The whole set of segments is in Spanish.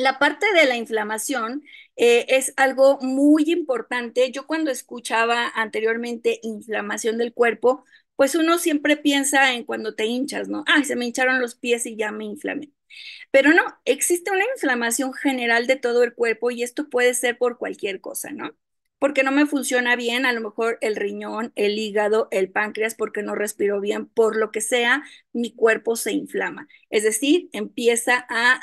la parte de la inflamación eh, es algo muy importante. Yo cuando escuchaba anteriormente inflamación del cuerpo, pues uno siempre piensa en cuando te hinchas, ¿no? Ah, se me hincharon los pies y ya me inflamé. Pero no, existe una inflamación general de todo el cuerpo y esto puede ser por cualquier cosa, ¿no? porque no me funciona bien, a lo mejor el riñón, el hígado, el páncreas, porque no respiro bien, por lo que sea, mi cuerpo se inflama. Es decir, empieza a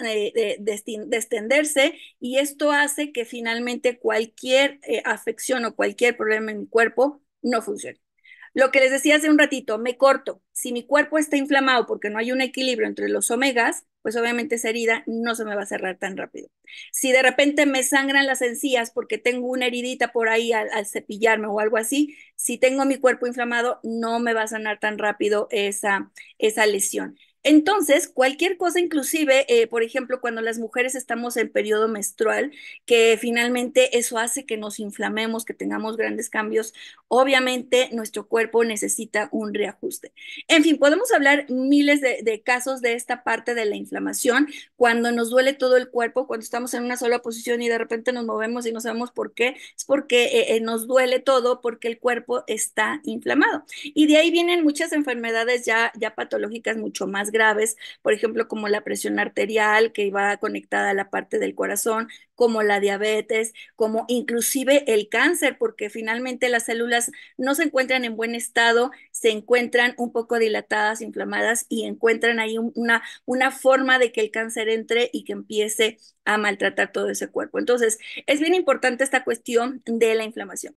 extenderse eh, eh, y esto hace que finalmente cualquier eh, afección o cualquier problema en mi cuerpo no funcione. Lo que les decía hace un ratito, me corto. Si mi cuerpo está inflamado porque no hay un equilibrio entre los omegas, pues obviamente esa herida no se me va a cerrar tan rápido. Si de repente me sangran las encías porque tengo una heridita por ahí al, cepillarme o algo así, si tengo mi cuerpo inflamado, no me va a sanar tan rápido esa, esa lesión. Entonces, cualquier cosa, inclusive, eh, por ejemplo, cuando las mujeres estamos en periodo menstrual, que finalmente eso hace que nos inflamemos, que tengamos grandes cambios, obviamente nuestro cuerpo necesita un reajuste. En fin, podemos hablar miles de, casos de esta parte de la inflamación, cuando nos duele todo el cuerpo, cuando estamos en una sola posición y de repente nos movemos y no sabemos por qué, es porque eh, eh, nos duele todo, porque el cuerpo está inflamado. Y de ahí vienen muchas enfermedades ya, ya patológicas mucho más graves, por ejemplo, como la presión arterial que va conectada a la parte del corazón, como la diabetes, como inclusive el cáncer, porque finalmente las células no se encuentran en buen estado, se encuentran un poco dilatadas, inflamadas y encuentran ahí una, una forma de que el cáncer entre y que empiece a maltratar todo ese cuerpo. Entonces, es bien importante esta cuestión de la inflamación.